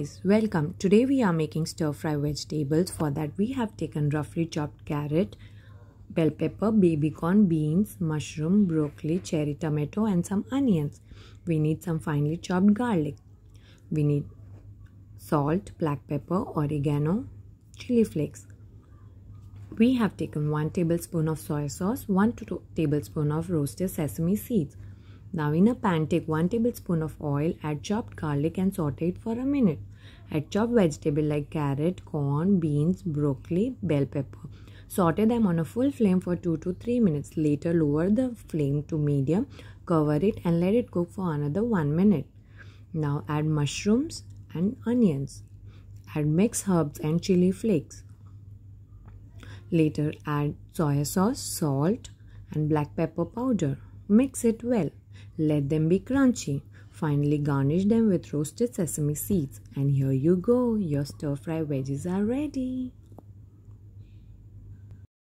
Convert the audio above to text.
guys welcome today we are making stir fry vegetables for that we have taken roughly chopped carrot bell pepper baby corn beans mushroom broccoli cherry tomato and some onions we need some finely chopped garlic we need salt black pepper oregano chili flakes we have taken 1 tablespoon of soy sauce 1 to 2 tablespoon of roasted sesame seeds now in a pan take 1 tablespoon of oil, add chopped garlic and saute it for a minute. Add chopped vegetable like carrot, corn, beans, broccoli, bell pepper. Saute them on a full flame for 2 to 3 minutes. Later lower the flame to medium, cover it and let it cook for another 1 minute. Now add mushrooms and onions. Add mixed herbs and chili flakes. Later add soy sauce, salt and black pepper powder. Mix it well. Let them be crunchy. Finally garnish them with roasted sesame seeds. And here you go, your stir fry veggies are ready.